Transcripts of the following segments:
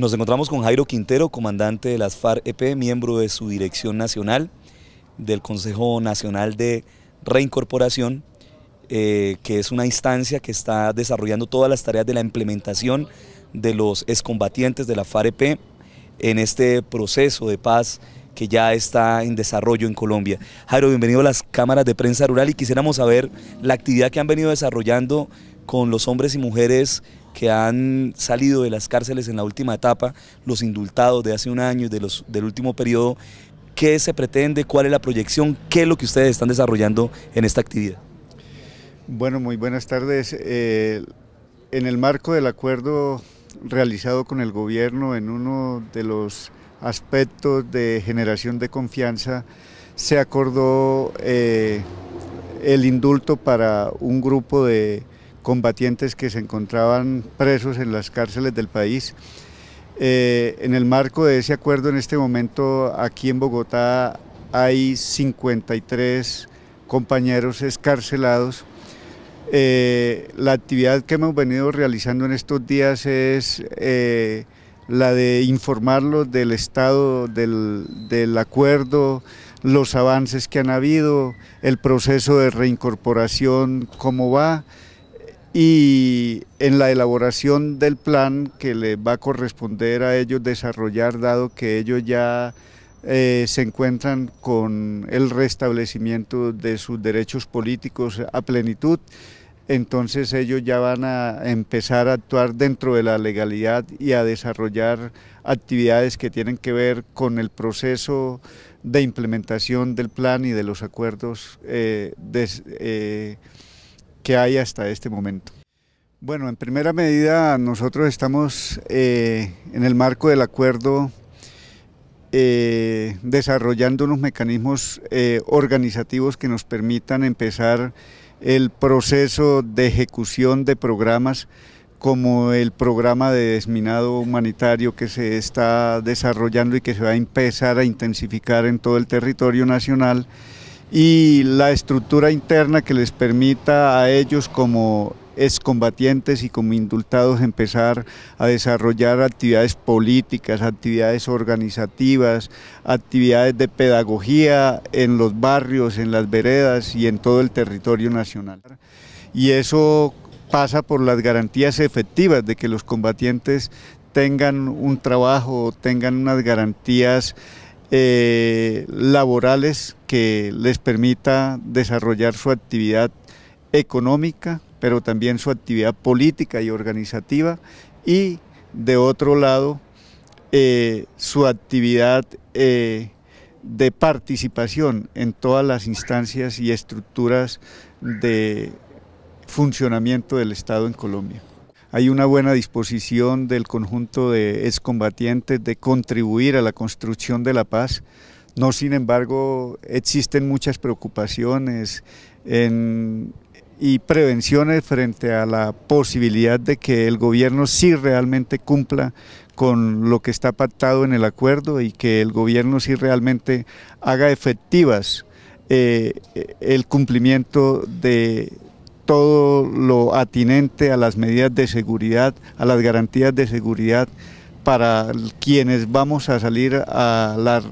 Nos encontramos con Jairo Quintero, comandante de las FARC-EP, miembro de su dirección nacional, del Consejo Nacional de Reincorporación, eh, que es una instancia que está desarrollando todas las tareas de la implementación de los excombatientes de la FARC-EP en este proceso de paz que ya está en desarrollo en Colombia. Jairo, bienvenido a las cámaras de prensa rural y quisiéramos saber la actividad que han venido desarrollando con los hombres y mujeres que han salido de las cárceles en la última etapa, los indultados de hace un año y de los, del último periodo, qué se pretende, cuál es la proyección, qué es lo que ustedes están desarrollando en esta actividad. Bueno, muy buenas tardes. Eh, en el marco del acuerdo realizado con el gobierno en uno de los aspectos de generación de confianza, se acordó eh, el indulto para un grupo de combatientes que se encontraban presos en las cárceles del país. Eh, en el marco de ese acuerdo, en este momento aquí en Bogotá hay 53 compañeros escarcelados. Eh, la actividad que hemos venido realizando en estos días es eh, la de informarlos del estado del, del acuerdo, los avances que han habido, el proceso de reincorporación, cómo va y en la elaboración del plan que le va a corresponder a ellos desarrollar, dado que ellos ya eh, se encuentran con el restablecimiento de sus derechos políticos a plenitud, entonces ellos ya van a empezar a actuar dentro de la legalidad y a desarrollar actividades que tienen que ver con el proceso de implementación del plan y de los acuerdos eh, eh, hay hasta este momento. Bueno, en primera medida nosotros estamos eh, en el marco del acuerdo eh, desarrollando unos mecanismos eh, organizativos que nos permitan empezar el proceso de ejecución de programas como el programa de desminado humanitario que se está desarrollando y que se va a empezar a intensificar en todo el territorio nacional y la estructura interna que les permita a ellos como excombatientes y como indultados empezar a desarrollar actividades políticas, actividades organizativas, actividades de pedagogía en los barrios, en las veredas y en todo el territorio nacional. Y eso pasa por las garantías efectivas de que los combatientes tengan un trabajo, tengan unas garantías eh, laborales que les permita desarrollar su actividad económica, pero también su actividad política y organizativa y de otro lado eh, su actividad eh, de participación en todas las instancias y estructuras de funcionamiento del Estado en Colombia. Hay una buena disposición del conjunto de excombatientes de contribuir a la construcción de la paz no, sin embargo, existen muchas preocupaciones y prevenciones frente a la posibilidad de que el gobierno sí realmente cumpla con lo que está pactado en el acuerdo y que el gobierno sí realmente haga efectivas eh, eh, el cumplimiento de todo lo atinente a las medidas de seguridad, a las garantías de seguridad para quienes vamos a salir a la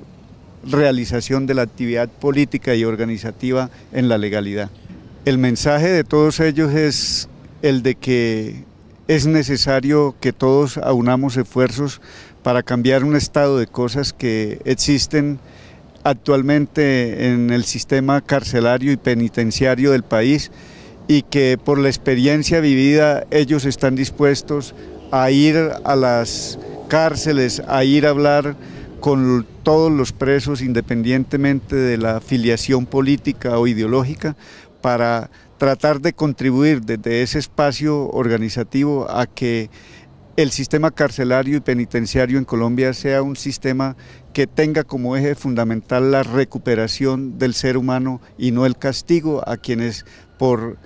realización de la actividad política y organizativa en la legalidad. El mensaje de todos ellos es el de que es necesario que todos aunamos esfuerzos para cambiar un estado de cosas que existen actualmente en el sistema carcelario y penitenciario del país y que por la experiencia vivida ellos están dispuestos a ir a las cárceles, a ir a hablar con todos los presos independientemente de la afiliación política o ideológica para tratar de contribuir desde ese espacio organizativo a que el sistema carcelario y penitenciario en Colombia sea un sistema que tenga como eje fundamental la recuperación del ser humano y no el castigo a quienes por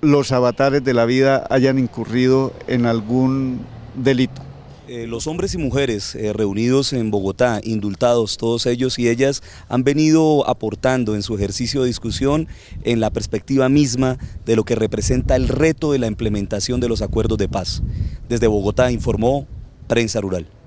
los avatares de la vida hayan incurrido en algún delito. Eh, los hombres y mujeres eh, reunidos en Bogotá, indultados todos ellos y ellas, han venido aportando en su ejercicio de discusión en la perspectiva misma de lo que representa el reto de la implementación de los acuerdos de paz. Desde Bogotá informó Prensa Rural.